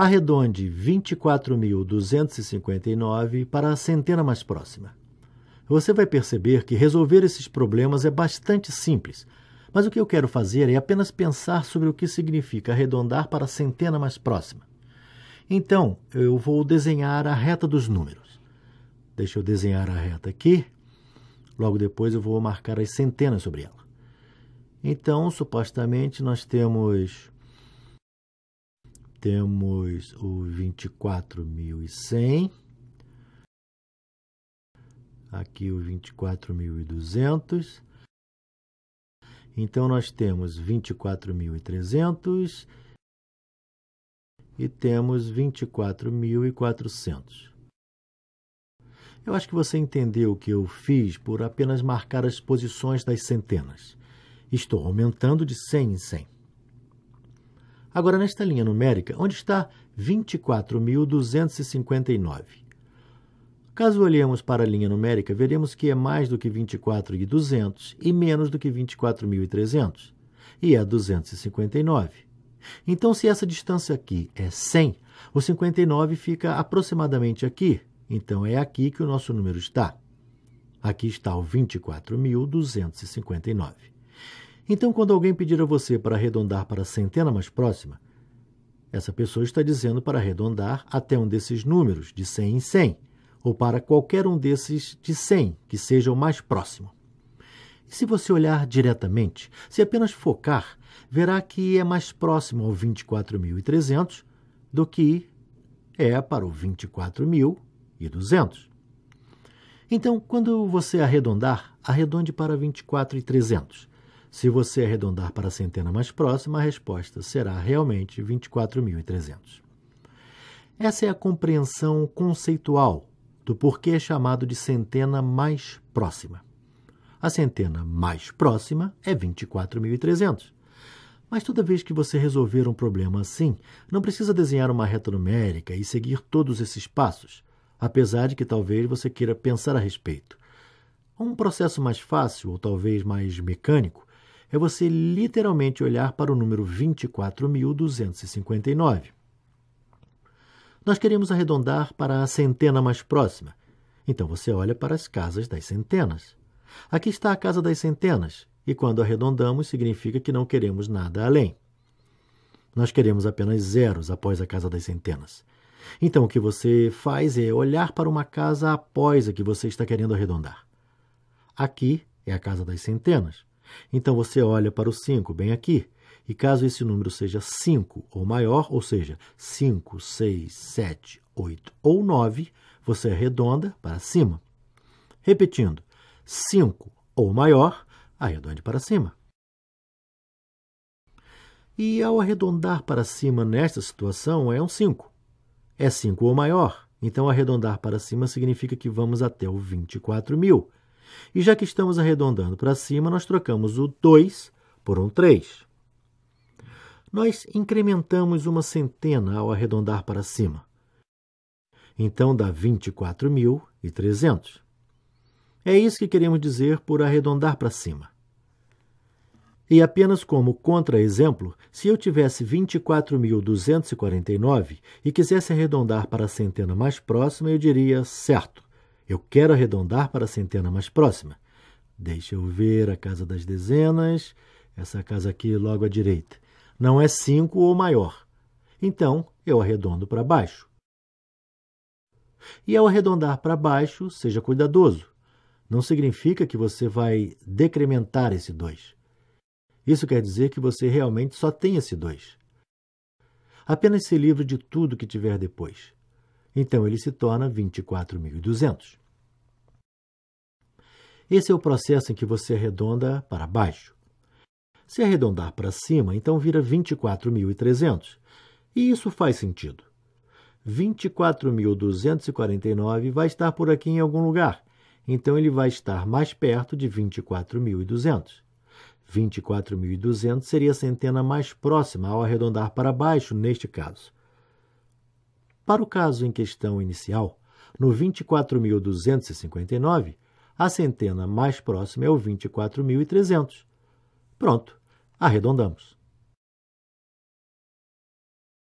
arredonde 24.259 para a centena mais próxima. Você vai perceber que resolver esses problemas é bastante simples, mas o que eu quero fazer é apenas pensar sobre o que significa arredondar para a centena mais próxima. Então, eu vou desenhar a reta dos números. Deixa eu desenhar a reta aqui. Logo depois eu vou marcar as centenas sobre ela. Então, supostamente, nós temos temos o 24.100, aqui o 24.200. Então, nós temos 24.300 e temos 24.400. Eu acho que você entendeu o que eu fiz por apenas marcar as posições das centenas. Estou aumentando de 100 em 100. Agora, nesta linha numérica, onde está 24.259? Caso olhemos para a linha numérica, veremos que é mais do que 24.200 e menos do que 24.300, e é 259. Então, se essa distância aqui é 100, o 59 fica aproximadamente aqui, então é aqui que o nosso número está. Aqui está o 24.259. Então, quando alguém pedir a você para arredondar para a centena mais próxima, essa pessoa está dizendo para arredondar até um desses números, de 100 em 100, ou para qualquer um desses de 100, que seja o mais próximo. E se você olhar diretamente, se apenas focar, verá que é mais próximo ao 24.300 do que é para o 24.200. Então, quando você arredondar, arredonde para 24.300. Se você arredondar para a centena mais próxima, a resposta será realmente 24.300. Essa é a compreensão conceitual do porquê é chamado de centena mais próxima. A centena mais próxima é 24.300. Mas toda vez que você resolver um problema assim, não precisa desenhar uma reta numérica e seguir todos esses passos, apesar de que talvez você queira pensar a respeito. Um processo mais fácil, ou talvez mais mecânico, é você literalmente olhar para o número 24.259. Nós queremos arredondar para a centena mais próxima. Então você olha para as casas das centenas. Aqui está a casa das centenas, e quando arredondamos significa que não queremos nada além. Nós queremos apenas zeros após a casa das centenas. Então o que você faz é olhar para uma casa após a que você está querendo arredondar. Aqui é a casa das centenas. Então você olha para o 5 bem aqui, e caso esse número seja 5 ou maior, ou seja, 5, 6, 7, 8 ou 9, você arredonda para cima. Repetindo, 5 ou maior, arredonde para cima. E ao arredondar para cima nesta situação é um 5. É 5 ou maior, então arredondar para cima significa que vamos até o 24 mil. E já que estamos arredondando para cima, nós trocamos o 2 por um 3. Nós incrementamos uma centena ao arredondar para cima. Então dá 24.300. É isso que queremos dizer por arredondar para cima. E apenas como contra-exemplo, se eu tivesse 24.249 e quisesse arredondar para a centena mais próxima, eu diria certo. Eu quero arredondar para a centena mais próxima. Deixa eu ver a casa das dezenas. Essa casa aqui logo à direita. Não é cinco ou maior. Então eu arredondo para baixo. E ao arredondar para baixo, seja cuidadoso. Não significa que você vai decrementar esse 2. Isso quer dizer que você realmente só tem esse 2. Apenas se livre de tudo que tiver depois. Então ele se torna 24.200. Esse é o processo em que você arredonda para baixo. Se arredondar para cima, então vira 24.300. E isso faz sentido. 24.249 vai estar por aqui em algum lugar, então ele vai estar mais perto de 24.200. 24.200 seria a centena mais próxima ao arredondar para baixo neste caso. Para o caso em questão inicial, no 24.259, a centena mais próxima é o 24.300. Pronto, arredondamos.